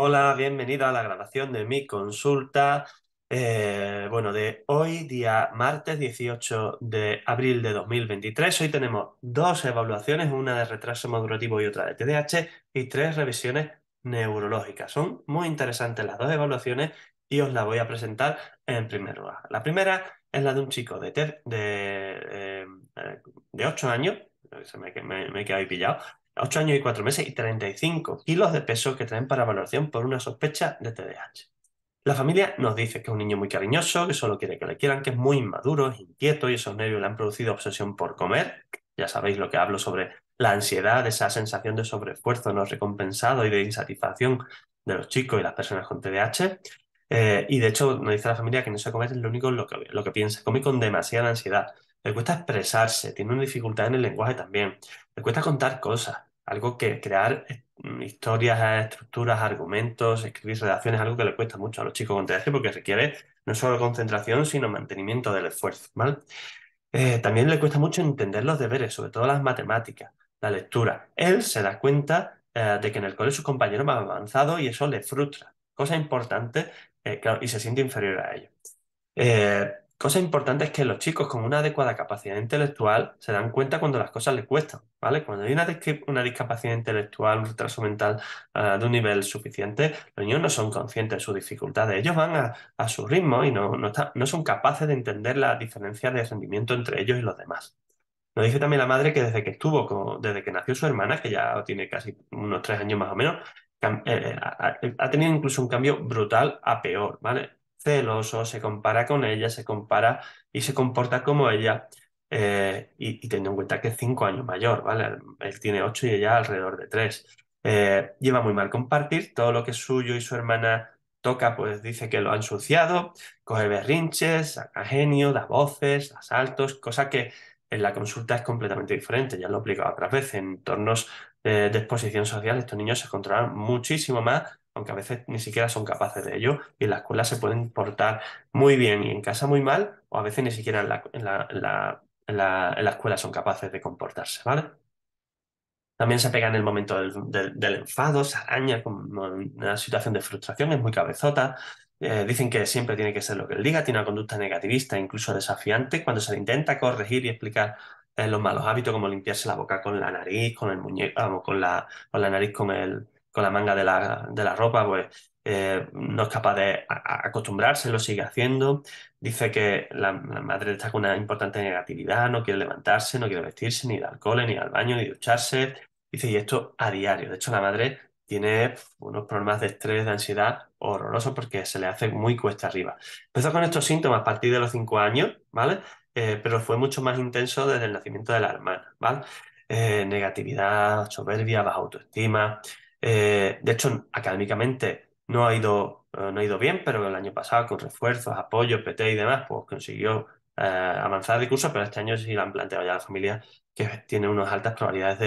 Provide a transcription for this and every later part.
Hola, bienvenido a la grabación de mi consulta. Eh, bueno, de hoy, día martes 18 de abril de 2023. Hoy tenemos dos evaluaciones, una de retraso madurativo y otra de TDAH, y tres revisiones neurológicas. Son muy interesantes las dos evaluaciones y os las voy a presentar en primer lugar. La primera es la de un chico de, de, 8 eh, eh, años, me, me he quedado pillado, 8 años y 4 meses y 35 kilos de peso que traen para valoración por una sospecha de TDAH. La familia nos dice que es un niño muy cariñoso, que solo quiere que le quieran, que es muy inmaduro, es inquieto y esos nervios le han producido obsesión por comer. Ya sabéis lo que hablo sobre la ansiedad, esa sensación de sobreesfuerzo no recompensado y de insatisfacción de los chicos y las personas con TDAH. Eh, y de hecho nos dice la familia que no se come es lo único lo que, lo que piensa, come con demasiada ansiedad, le cuesta expresarse, tiene una dificultad en el lenguaje también, le cuesta contar cosas, algo que crear eh, historias, estructuras, argumentos, escribir redacciones, algo que le cuesta mucho a los chicos con TDAH porque requiere no solo concentración, sino mantenimiento del esfuerzo, eh, también le cuesta mucho entender los deberes, sobre todo las matemáticas, la lectura. Él se da cuenta eh, de que en el colegio sus compañeros más avanzado y eso le frustra, cosa importante, y se siente inferior a ellos cosa importante es que los chicos con una adecuada capacidad intelectual se dan cuenta cuando las cosas les cuestan, ¿vale? Cuando hay una, discapacidad intelectual, un retraso mental eh, de un nivel suficiente, los niños no son conscientes de sus dificultades, ellos van a, su ritmo y no, son capaces de entender la diferencia de rendimiento entre ellos y los demás. Nos dice también la madre que desde que estuvo, desde que nació su hermana, que ya tiene casi unos tres años más o menos, eh, eh, ha tenido incluso un cambio brutal a peor, ¿vale? celoso, se compara con ella, se compara y se comporta como ella. Eh, y, teniendo en cuenta que es cinco años mayor, ¿vale? Él tiene ocho y ella alrededor de tres. Eh, lleva muy mal compartir, todo lo que suyo y su hermana toca, pues dice que lo ha ensuciado, coge berrinches, saca genio, da voces, asaltos cosa que en la consulta es completamente diferente, ya lo he explicado otras veces, en entornos eh, de exposición social estos niños se controlan muchísimo más aunque a veces ni siquiera son capaces de ello, y en la escuela se pueden portar muy bien y en casa muy mal, o a veces ni siquiera en la, escuela son capaces de comportarse, ¿vale? También se pega en el momento del, enfado, se araña como una situación de frustración, es muy cabezota. Eh, dicen que siempre tiene que ser lo que él diga, tiene una conducta negativista, incluso desafiante. Cuando se le intenta corregir y explicar eh, los malos hábitos, como limpiarse la boca con la nariz, con el muñeco, con la, con la nariz, con el, con la manga de la, ropa, pues eh, no es capaz de acostumbrarse, lo sigue haciendo. Dice que la, madre está con una importante negatividad, no quiere levantarse, no quiere vestirse, ni ir al cole, ni al baño, ni ducharse. Dice, y esto a diario. De hecho, la madre tiene unos problemas de estrés, de ansiedad horrorosos porque se le hace muy cuesta arriba. Empezó con estos síntomas a partir de los cinco años, ¿vale? Eh, pero fue mucho más intenso desde el nacimiento de la hermana, ¿vale? Eh, negatividad, soberbia, baja autoestima, eh, de hecho, académicamente no ha, ido, eh, no ha ido bien, pero el año pasado, con refuerzos, apoyo, PT y demás, pues consiguió eh, avanzar de curso, pero este año sí lo han planteado ya la familia que tiene unas altas probabilidades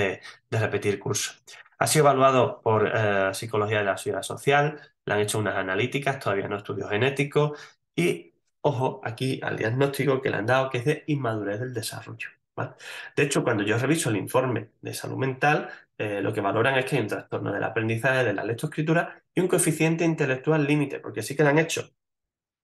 de, repetir curso. Ha sido evaluado por Psicología de la Ciudad Social, le han hecho unas analíticas, todavía no estudios genético, y ojo aquí al diagnóstico que le han dado, que es de inmadurez del desarrollo. De hecho, cuando yo reviso el informe de salud mental, eh, lo que valoran es que hay un trastorno del aprendizaje de la lectoescritura y un coeficiente intelectual límite, porque sí que lo han hecho,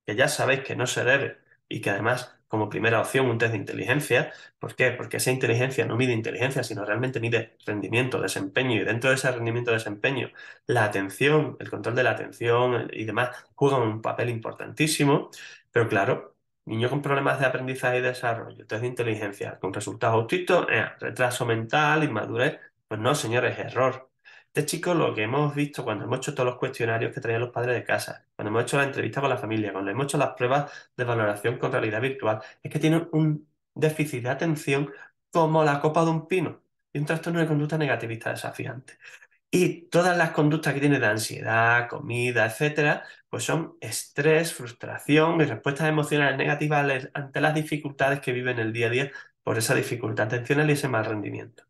que ya sabéis que no se debe y que además como primera opción un test de inteligencia. ¿Por qué? Porque esa inteligencia no mide inteligencia, sino realmente mide rendimiento, desempeño, y dentro de ese rendimiento, desempeño, la atención, el control de la atención eh, y demás juegan un papel importantísimo, pero claro, niños con problemas de aprendizaje y desarrollo, test de inteligencia, con resultados autistas, eh, retraso mental, inmadurez, pues no, señores, error. Este chico lo que hemos visto cuando hemos hecho todos los cuestionarios que traían los padres de casa, cuando hemos hecho la entrevista con la familia, cuando hemos hecho las pruebas de valoración con realidad virtual, es que tiene un déficit de atención como la copa de un pino y un trastorno de conducta negativista desafiante. Y todas las conductas que tiene de ansiedad, comida, etcétera, pues son estrés, frustración y respuestas emocionales negativas ante las dificultades que vive en el día a día por esa dificultad atencional y ese mal rendimiento.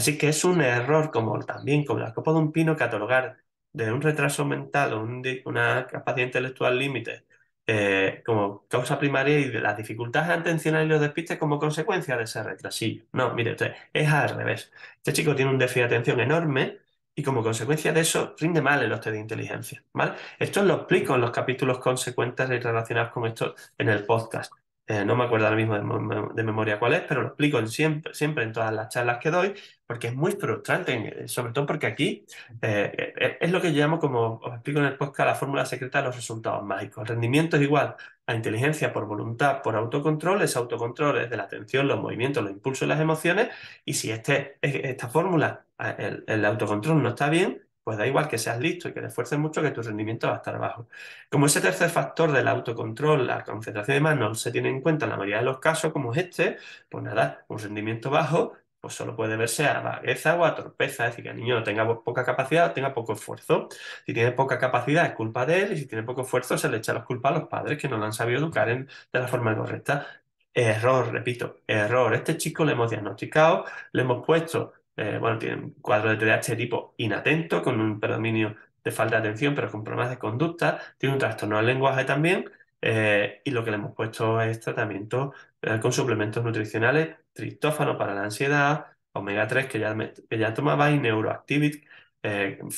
Así que es un error, como también como la copa de un pino, catalogar de un retraso mental o una capacidad intelectual límite eh, como causa primaria y de las dificultades atencionales y los despistes como consecuencia de ese retrasillo. No, mire es al revés. Este chico tiene un déficit de atención enorme y como consecuencia de eso rinde mal en los de inteligencia. Esto lo explico en los capítulos consecuentes y relacionados con esto en el podcast. Eh, no me acuerdo ahora mismo de, memoria cuál es, pero lo explico siempre, siempre en todas las charlas que doy, porque es muy frustrante, eh, sobre todo porque aquí eh, es lo que llamo, como os explico en el podcast, la fórmula secreta de los resultados mágicos. El Rendimiento es igual a inteligencia por voluntad, por autocontrol, es autocontrol es de la atención, los movimientos, los impulsos y las emociones, y si este, esta fórmula, el autocontrol no está bien, pues da igual que seas listo y que te esfuerces mucho, que tu rendimiento va a estar bajo. Como ese tercer factor del autocontrol, la concentración de manos, se tiene en cuenta en la mayoría de los casos, como es este, pues nada, un rendimiento bajo, pues solo puede verse a vagueza o a torpeza, es decir, que el niño tenga poca capacidad o tenga poco esfuerzo. Si tiene poca capacidad es culpa de él y si tiene poco esfuerzo se le echa la culpa a los padres que no lo han sabido educar en, de la forma correcta. Error, repito, error. Este chico le hemos diagnosticado, le hemos puesto eh, bueno, bueno, tienen cuadro de TDAH tipo inatento, con un predominio de falta de atención, pero con problemas de conducta, tiene un trastorno del lenguaje también, eh, y lo que le hemos puesto es tratamiento eh, con suplementos nutricionales, tristófano para la ansiedad, omega 3 que ya, tomaba y neuroactivit,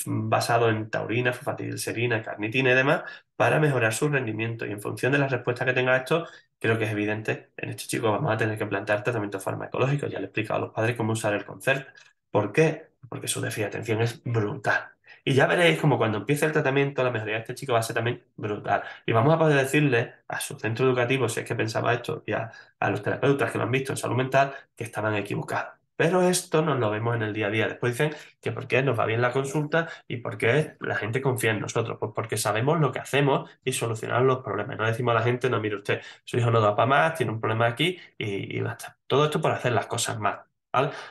basado en taurina, fosfatidilserina, carnitina y demás para mejorar su rendimiento. Y en función de la respuesta que tenga esto, creo que es evidente, en este chico vamos a tener que plantear tratamientos farmacológicos. Ya le he explicado a los padres cómo usar el concepto ¿Por qué? Porque su déficit de atención es brutal. Y ya veréis como cuando empiece el tratamiento, la mejoría de este chico va a ser también brutal. Y vamos a poder decirle a su centro educativo, si es que pensaba esto, y a, los terapeutas que lo han visto en salud mental, que estaban equivocados. Pero esto nos lo vemos en el día a día. Después dicen que por qué nos va bien la consulta y por qué la gente confía en nosotros. Pues porque sabemos lo que hacemos y solucionamos los problemas. No decimos a la gente, no, mire usted, su hijo no da para más, tiene un problema aquí y, y basta. Todo esto por hacer las cosas mal.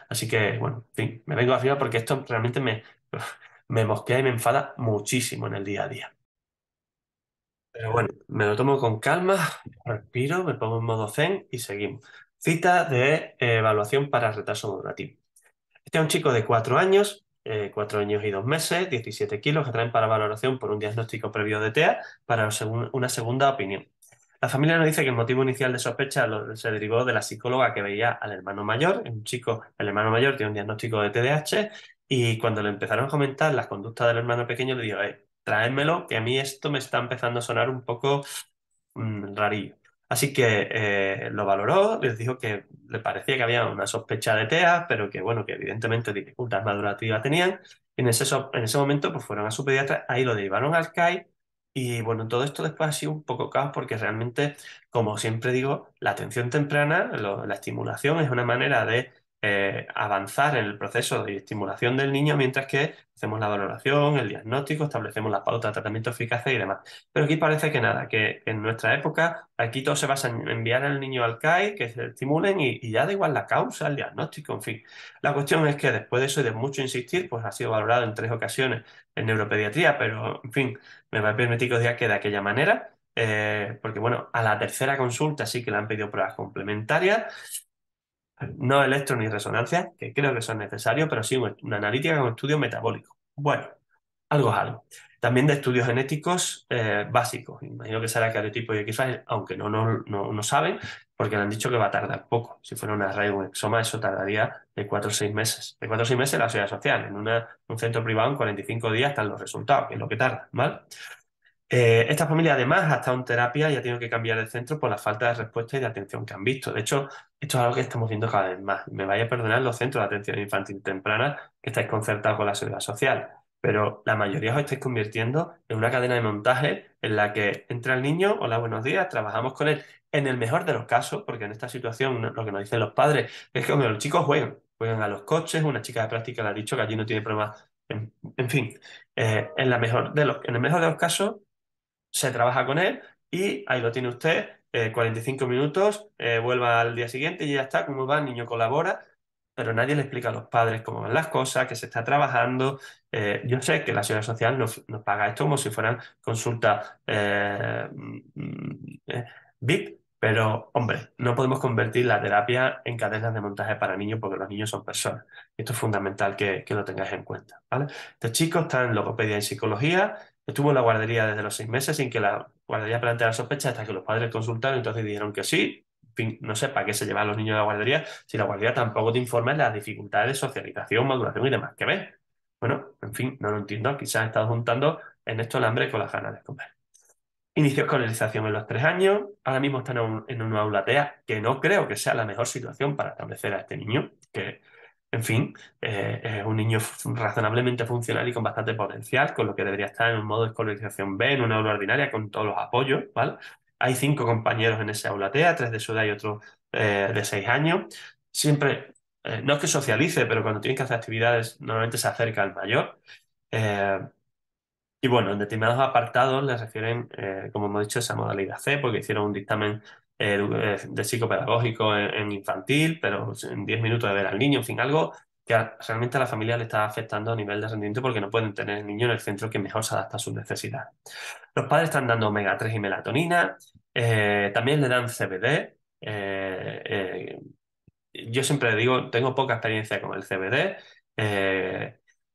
Así que, bueno, en fin, me vengo a arriba porque esto realmente me, me mosquea y me enfada muchísimo en el día a día. Pero bueno, me lo tomo con calma, respiro, me pongo en modo zen y seguimos. Cita de eh, evaluación para retraso durativo. Este es un chico de cuatro años, eh, cuatro años y dos meses, 17 kilos, que traen para valoración por un diagnóstico previo de TEA para una segunda opinión. La familia nos dice que el motivo inicial de sospecha se derivó de la psicóloga que veía al hermano mayor. Un chico, el hermano mayor tiene un diagnóstico de TDAH y cuando le empezaron a comentar las conductas del hermano pequeño le dijo, eh, que a mí esto me está empezando a sonar un poco mm, rarillo. Así que eh, lo valoró, les dijo que le parecía que había una sospecha de TEA, pero que bueno, que evidentemente dificultades madurativas tenían. en ese, en ese momento pues fueron a su pediatra, ahí lo derivaron al CAI y bueno, todo esto después ha sido un poco caos porque realmente, como siempre digo, la atención temprana, la estimulación es una manera de eh, avanzar en el proceso de estimulación del niño mientras que hacemos la valoración, el diagnóstico, establecemos la pauta, tratamiento eficaz y demás. Pero aquí parece que nada, que, en nuestra época aquí todo se basa a enviar al niño al CAI, que se estimulen y, ya da igual la causa, el diagnóstico, en fin. La cuestión es que después de eso y de mucho insistir, pues ha sido valorado en tres ocasiones en neuropediatría, pero en fin, me va a permitir que os diga que de aquella manera. Eh, porque bueno, a la tercera consulta sí que le han pedido pruebas complementarias no electro ni resonancia, que creo que son necesarios, pero sí una analítica con estudio metabólico. Bueno, algo es algo. También de estudios genéticos eh, básicos. Imagino que será cariotipo y x aunque no, no, no, no, saben, porque le han dicho que va a tardar poco. Si fuera una raíz o un exoma, eso tardaría de 4 o 6 meses. De 4 o 6 meses la sociedad social. En un centro privado en 45 días están los resultados, que es lo que tarda, ¿vale? Eh, esta familia además ha estado en terapia y ha tenido que cambiar de centro por la falta de respuesta y de atención que han visto. De hecho, esto es algo que estamos viendo cada vez más. Me vaya a perdonar los centros de atención infantil temprana que estáis concertados con la seguridad social, pero la mayoría os estáis convirtiendo en una cadena de montaje en la que entra el niño, hola, buenos días, trabajamos con él. En el mejor de los casos, porque en esta situación lo que nos dicen los padres es que los chicos juegan, juegan a los coches, una chica de práctica le ha dicho que allí no tiene problemas. En, fin, eh, en, la mejor de en el mejor de los casos se trabaja con él y ahí lo tiene usted, 45 eh, minutos, eh, vuelva al día siguiente y ya está, cómo va, el niño colabora, pero nadie le explica a los padres cómo van las cosas, que se está trabajando. Eh, yo sé que la seguridad social nos, nos, paga esto como si fueran consultas mm, mm, VIP, pero hombre, no podemos convertir la terapia en cadenas de montaje para niños porque los niños son personas. Esto es fundamental que, lo tengáis en cuenta. ¿vale? Estos chicos están en logopedia y psicología Estuvo en la guardería desde los seis meses sin que la guardería planteara sospecha hasta que los padres consultaron, entonces dijeron que sí. fin, no sé para qué se llevan los niños a la guardería si la guardería tampoco te informa de las dificultades de socialización, maduración y demás ¿Qué ves. Bueno, en fin, no lo entiendo. Quizás estado juntando en esto el hambre con las ganas de comer. Inició escolarización en los tres años. Ahora mismo están en, un, aula una que no creo que sea la mejor situación para establecer a este niño, que en fin, eh, es un niño razonablemente funcional y con bastante potencial, con lo que debería estar en un modo de escolarización B, en una aula ordinaria, con todos los apoyos, Hay cinco compañeros en ese aula TEA, tres de su edad y otro eh, de seis años. Siempre, eh, no es que socialice, pero cuando tiene que hacer actividades, normalmente se acerca al mayor. y bueno, en determinados apartados le refieren, como hemos dicho, esa modalidad C, porque hicieron un dictamen eh, de psicopedagógico en, infantil, pero en 10 minutos de ver al niño, en fin, algo que realmente a la familia le está afectando a nivel de rendimiento porque no pueden tener el niño en el centro que mejor se adapta a sus necesidades. Los padres están dando omega 3 y melatonina, eh, también le dan CBD. Eh, yo siempre digo, tengo poca experiencia con el CBD.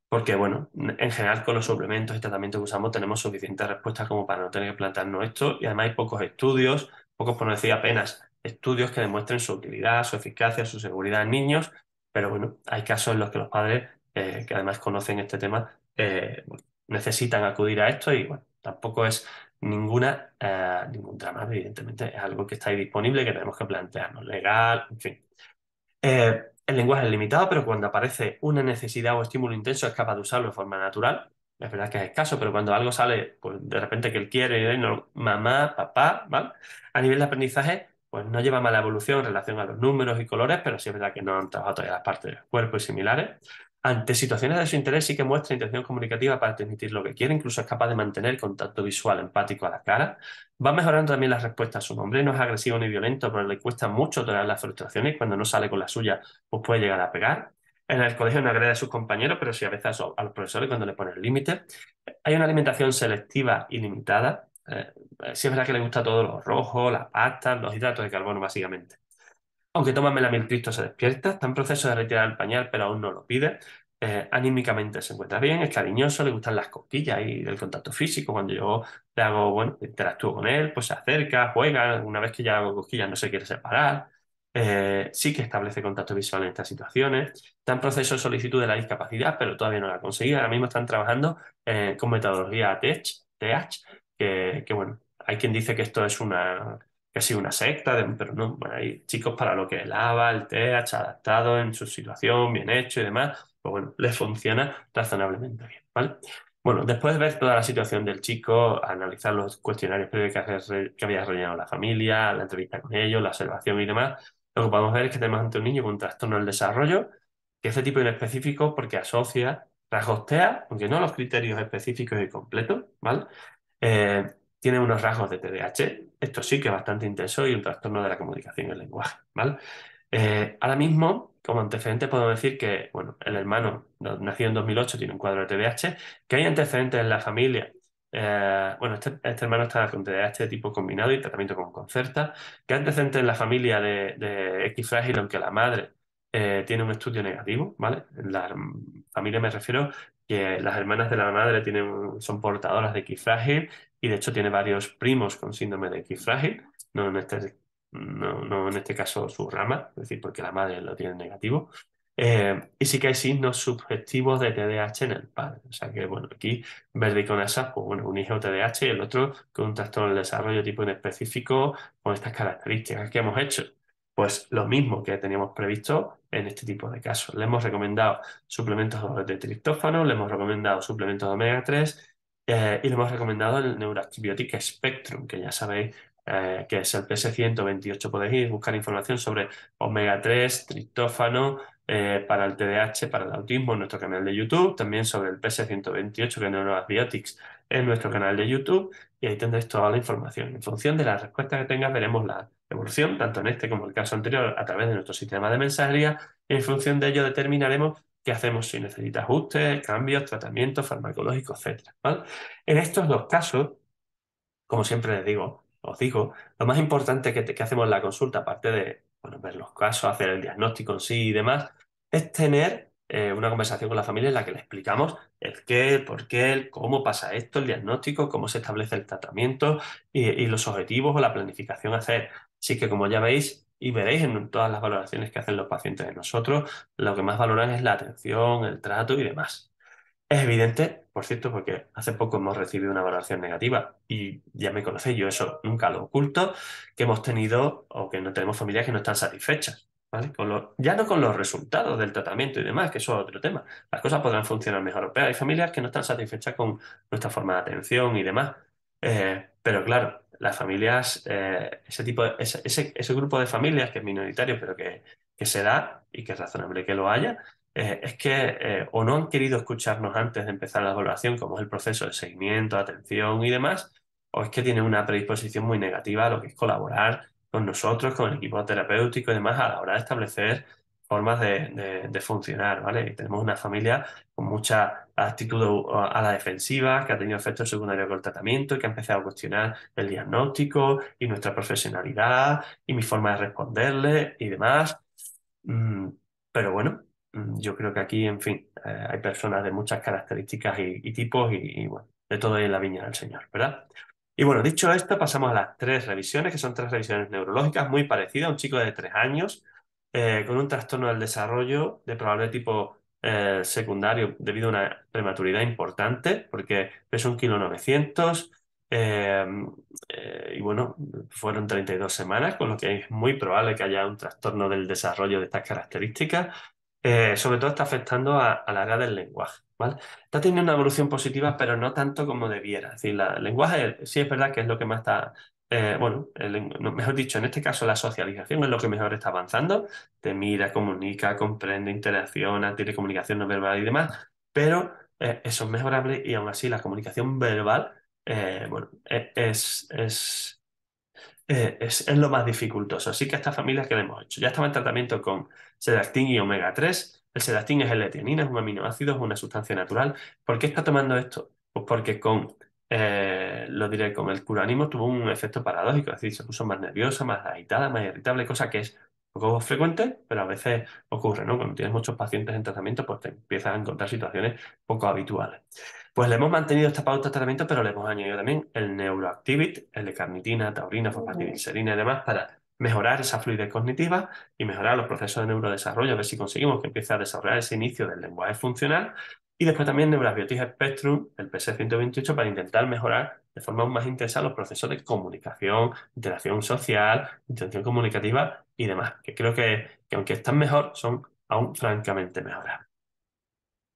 porque, bueno, en general con los suplementos y tratamientos que usamos tenemos suficientes respuestas como para no tener que plantearnos esto y además hay pocos estudios poco por decir apenas, estudios que demuestren su utilidad, su eficacia, su seguridad en niños, pero bueno, hay casos en los que los padres, eh, que además conocen este tema, eh, necesitan acudir a esto y bueno, tampoco es ninguna, eh, ningún drama, evidentemente, es algo que está ahí disponible que tenemos que plantearnos, legal, en fin. el lenguaje es limitado, pero cuando aparece una necesidad o estímulo intenso es capaz de usarlo de forma natural, es verdad que es escaso, pero cuando algo sale, pues de repente que él quiere, ¿eh? mamá, papá, ¿vale? A nivel de aprendizaje, pues no lleva mala evolución en relación a los números y colores, pero sí es verdad que no han trabajado todavía las partes del cuerpo y similares. Ante situaciones de su interés sí que muestra intención comunicativa para transmitir lo que quiere, incluso es capaz de mantener contacto visual empático a la cara. Va mejorando también las respuestas a su nombre, no es agresivo ni violento, pero le cuesta mucho tolerar las frustraciones cuando no sale con la suya, pues puede llegar a pegar en el colegio no agrede a sus compañeros, pero sí a veces a, los profesores cuando le ponen límite. Hay una alimentación selectiva y limitada. Eh, siempre es verdad que le gusta todo lo rojo, las pastas, los hidratos de carbono, básicamente. Aunque toma melamilcristo se despierta, está en proceso de retirar el pañal, pero aún no lo pide. Eh, anímicamente se encuentra bien, es cariñoso, le gustan las cosquillas y el contacto físico. Cuando yo le hago, bueno, interactúo con él, pues se acerca, juega. Una vez que ya hago cosquillas, no se quiere separar. Eh, sí que establece contacto visual en estas situaciones. Está en proceso de solicitud de la discapacidad, pero todavía no la ha conseguido. Ahora mismo están trabajando eh, con metodología TEACH... TH, que, bueno, hay quien dice que esto es una casi una secta, pero no, bueno, hay chicos para lo que el ABA, el TH, adaptado en su situación, bien hecho y demás, pues bueno, les funciona razonablemente bien, Bueno, después de ver toda la situación del chico, analizar los cuestionarios previos que había rellenado la familia, la entrevista con ellos, la observación y demás, lo que podemos ver es que tenemos ante un niño con un trastorno del desarrollo, que este tipo inespecífico específico porque asocia rasgos TEA, aunque no los criterios específicos y completos, ¿vale? Eh, tiene unos rasgos de TDAH, esto sí que es bastante intenso y un trastorno de la comunicación y el lenguaje, ¿vale? Eh, ahora mismo, como antecedente, podemos decir que, bueno, el hermano nacido en 2008 tiene un cuadro de TDAH, que hay antecedentes en la familia eh, bueno, este, este, hermano está con este tipo combinado y tratamiento con Concerta, que es antecedente en la familia de, de aunque la madre eh, tiene un estudio negativo, ¿vale? En la familia me refiero que las hermanas de la madre tienen, son portadoras de X y de hecho tiene varios primos con síndrome de X no en este, no en este caso su rama, es decir, porque la madre lo tiene negativo. Eh, y sí que hay signos subjetivos de TDAH en el padre. O sea que, bueno, aquí verde con esas, pues bueno, un hijo TDAH y el otro con un trastorno del desarrollo tipo en específico con estas características que hemos hecho. Pues lo mismo que teníamos previsto en este tipo de casos. Le hemos recomendado suplementos de triptófano, le hemos recomendado suplementos de omega 3 eh, y le hemos recomendado el Neuroactibiotic Spectrum, que ya sabéis eh, que es el PS128. Podéis ir buscar información sobre omega 3, triptófano, eh, para el TDAH, para el autismo, en nuestro canal de YouTube, también sobre el PS128, que es Neuroabiotics, en nuestro canal de YouTube, y ahí tendréis toda la información. En función de las respuesta que tengas, veremos la evolución, tanto en este como en el caso anterior, a través de nuestro sistema de mensajería, en función de ello determinaremos qué hacemos si necesita ajustes, cambios, tratamientos farmacológicos, etc. En estos dos casos, como siempre les digo, os digo, lo más importante que, hacemos en la consulta, aparte de bueno, ver los casos, hacer el diagnóstico en sí y demás, es tener eh, una conversación con la familia en la que le explicamos el qué, por qué, cómo pasa esto, el diagnóstico, cómo se establece el tratamiento y, y los objetivos o la planificación a hacer. Así que como ya veis, y veréis en todas las valoraciones que hacen los pacientes de nosotros, lo que más valoran es la atención, el trato y demás. Es evidente, por cierto, porque hace poco hemos recibido una valoración negativa y ya me conocéis, yo eso nunca lo oculto, que hemos tenido o que no tenemos familias que no están satisfechas. ¿Vale? ya no con los resultados del tratamiento y demás, que eso es otro tema. Las cosas podrán funcionar mejor, pero hay familias que no están satisfechas con nuestra forma de atención y demás. Eh, pero claro, las familias, eh, ese tipo, ese, grupo de familias que es minoritario, pero que, que se da y que es razonable que lo haya, eh, es que eh, o no han querido escucharnos antes de empezar la evaluación, como es el proceso de seguimiento, atención y demás, o es que tienen una predisposición muy negativa a lo que es colaborar con nosotros, con el equipo terapéutico y demás a la hora de establecer formas de, funcionar, ¿vale? tenemos una familia con mucha actitud a la defensiva, que ha tenido efectos secundarios con el tratamiento que ha empezado a cuestionar el diagnóstico y nuestra profesionalidad y mi forma de responderle y demás. Mm, pero bueno, Mm, yo creo que aquí, en fin, eh, hay personas de muchas características y, tipos y, bueno, de todo en la viña del Señor, ¿verdad? Y bueno, dicho esto, pasamos a las tres revisiones, que son tres revisiones neurológicas muy parecidas. Un chico de tres años eh, con un trastorno del desarrollo de probable tipo eh, secundario debido a una prematuridad importante, porque pesa un kilo 900 em, y bueno, fueron 32 semanas, con lo que es muy probable que haya un trastorno del desarrollo de estas características eh, sobre todo está afectando a, la edad del lenguaje. ¿vale? Está teniendo una evolución positiva, pero no tanto como debiera. Es decir, el lenguaje sí es verdad que es lo que más está eh, bueno, mejor dicho, en este caso la socialización es lo que mejor está avanzando. Te mira, comunica, comprende, interacciona, tiene comunicación no verbal y demás, pero eh, eso es mejorable y aún así la comunicación verbal, bueno, e-, es, es, eh, es, lo más dificultoso. Así que a estas familias que le hemos hecho, ya estaba en tratamiento con sedactin y omega 3. El sedactín es el etianina, es un aminoácido, es una sustancia natural. ¿Por qué está tomando esto? Pues porque con, eh, lo diré, con el curanimo tuvo un efecto paradójico, es decir, se puso más nerviosa, más agitada, más irritable, cosa que es poco frecuente, pero a veces ocurre, ¿no? Cuando tienes muchos pacientes en tratamiento, pues te empiezas a encontrar situaciones poco habituales. Pues le hemos mantenido esta pauta de tratamiento, pero le hemos añadido también el neuroactivit, el de carnitina, taurina, fosfatidilserina y demás para mejorar esa fluidez cognitiva y mejorar los procesos de neurodesarrollo, a ver si conseguimos que empiece a desarrollar ese inicio del lenguaje funcional. Y después también neurobiotis Spectrum, el PC128, para intentar mejorar de forma aún más intensa los procesos de comunicación, interacción social, intención comunicativa y demás, que creo que, aunque están mejor, son aún francamente mejoras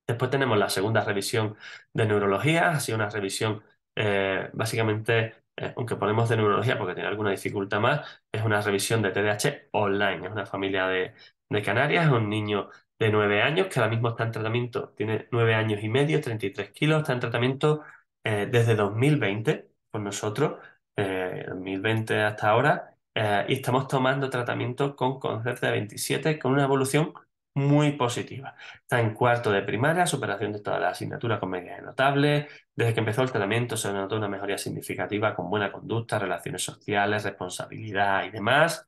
Después tenemos la segunda revisión de neurología, ha sido una revisión eh, básicamente, eh, aunque ponemos de neurología porque tiene alguna dificultad más, es una revisión de TDAH online, es una familia de, de Canarias, es un niño de 9 años que ahora mismo está en tratamiento, tiene 9 años y medio, 33 kilos, está en tratamiento eh, desde 2020 con nosotros, 2020 eh, hasta ahora, eh, y estamos tomando tratamiento con concepto de 27 con una evolución muy positiva. Está en cuarto de primaria, superación de todas las asignaturas con medias notable Desde que empezó el tratamiento se notó una mejoría significativa con buena conducta, relaciones sociales, responsabilidad y demás.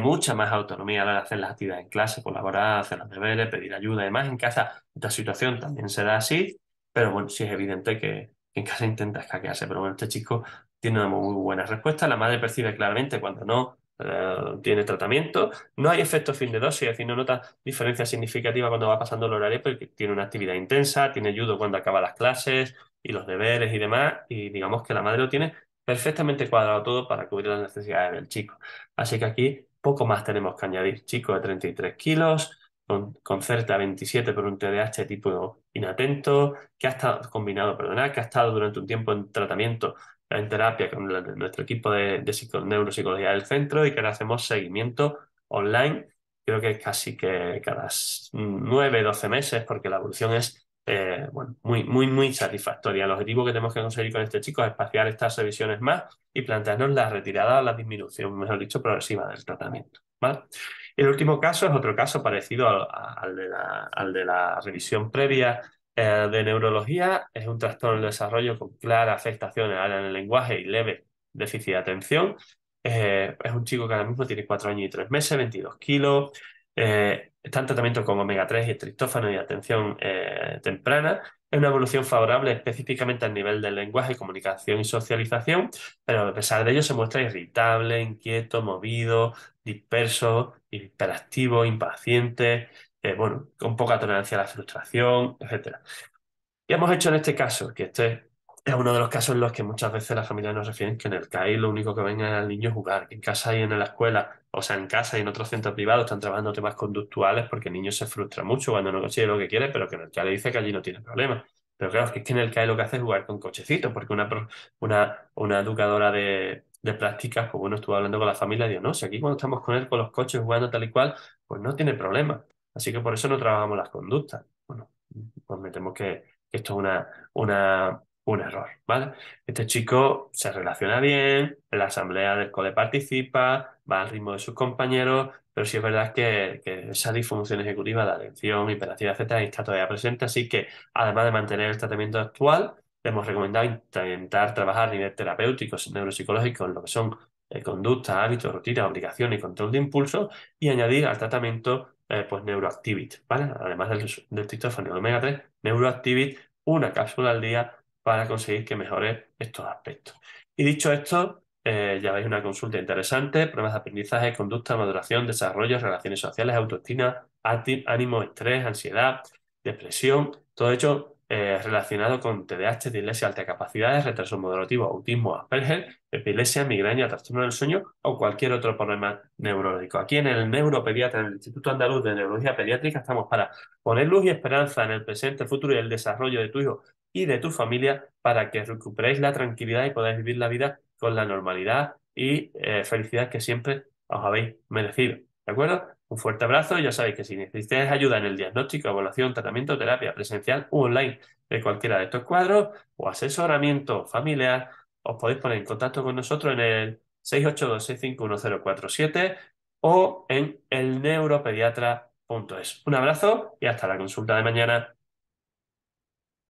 mucha más autonomía a la hora de hacer las actividades en clase, colaborar, hacer los deberes, pedir ayuda y demás. En casa esta situación también será así, pero bueno, sí es evidente que en casa intenta escaquearse, Pero bueno, este chico tiene una muy buena respuesta. La madre percibe claramente cuando no eh, tiene tratamiento. No hay efecto fin de dosis, es decir, no nota diferencia significativa cuando va pasando el horario, porque tiene una actividad intensa, tiene ayuda cuando acaba las clases y los deberes y demás. Y digamos que la madre lo tiene perfectamente cuadrado todo para cubrir las necesidades del chico. Así que aquí poco más tenemos que añadir. Chico de 33 kilos, con, Certa 27 por un TDAH tipo inatento, que ha estado combinado, perdonad, que ha estado durante un tiempo en tratamiento, en terapia con nuestro equipo de, de neuropsicología del centro y que ahora hacemos seguimiento online, creo que casi que cada 9, 12 meses, porque la evolución es eh, bueno, muy, muy, muy satisfactoria. El objetivo que tenemos que conseguir con este chico es espaciar estas revisiones más y plantearnos la retirada o la disminución, mejor dicho, progresiva del tratamiento. ¿vale? El último caso es otro caso parecido al, al, de, la, al de, la, revisión previa eh, de neurología. Es un trastorno del desarrollo con clara afectación en el lenguaje y leve déficit de atención. Eh, es un chico que ahora mismo tiene 4 años y 3 meses, 22 kilos. Eh, en tratamiento con omega 3 y tristófano y atención eh, temprana. Es una evolución favorable específicamente al nivel del lenguaje, comunicación y socialización, pero a pesar de ello se muestra irritable, inquieto, movido, disperso, hiperactivo, impaciente, eh, bueno, con poca tolerancia a la frustración, etc. Y hemos hecho en este caso? Que esto es es uno de los casos en los que muchas veces las familias nos refieren que en el CAI lo único que venga al niño es jugar, en casa y en la escuela, o sea, en casa y en otros centros privados están trabajando temas conductuales porque el niño se frustra mucho cuando no consigue lo que quiere, pero que en el CAI le dice que allí no tiene problema Pero claro, es que en el CAE lo que hace es jugar con cochecitos, porque una, una, educadora de, de prácticas, pues uno estuvo hablando con la familia y no, si aquí cuando estamos con él con los coches jugando tal y cual, pues no tiene problema. Así que por eso no trabajamos las conductas. Bueno, pues metemos que, esto es una, una, un error, ¿vale? Este chico se relaciona bien, en la asamblea del cole participa, va al ritmo de sus compañeros, pero sí es verdad que, esa disfunción ejecutiva, la atención, hiperactividad, etcétera, está todavía presente, así que además de mantener el tratamiento actual, hemos recomendado intentar trabajar a nivel terapéutico, neuropsicológico, en lo que son eh, conducta, hábitos, rutina, obligación y control de impulso, y añadir al tratamiento eh, pues ¿vale? Además del, del omega 3, neuroactivit, una cápsula al día para conseguir que mejore estos aspectos. Y dicho esto, eh, ya veis una consulta interesante, problemas de aprendizaje, conducta, maduración, desarrollo, relaciones sociales, autoestima, ánimo, estrés, ansiedad, depresión, todo hecho eh, relacionado con TDAH, dislexia, alta capacidades, retraso moderativo, autismo, Asperger, epilepsia, migraña, trastorno del sueño o cualquier otro problema neurológico. Aquí en el Neuropediatra, en el Instituto Andaluz de Neurología Pediátrica, estamos para poner luz y esperanza en el presente, el futuro y el desarrollo de tu hijo y de tu familia para que recuperéis la tranquilidad y podáis vivir la vida con la normalidad y eh, felicidad que siempre os habéis merecido. ¿De acuerdo? Un fuerte abrazo ya sabéis que si necesitáis ayuda en el diagnóstico, evaluación, tratamiento, terapia presencial u online de cualquiera de estos cuadros o asesoramiento familiar, os podéis poner en contacto con nosotros en el 682 o en elneuropediatra.es. Un abrazo y hasta la consulta de mañana.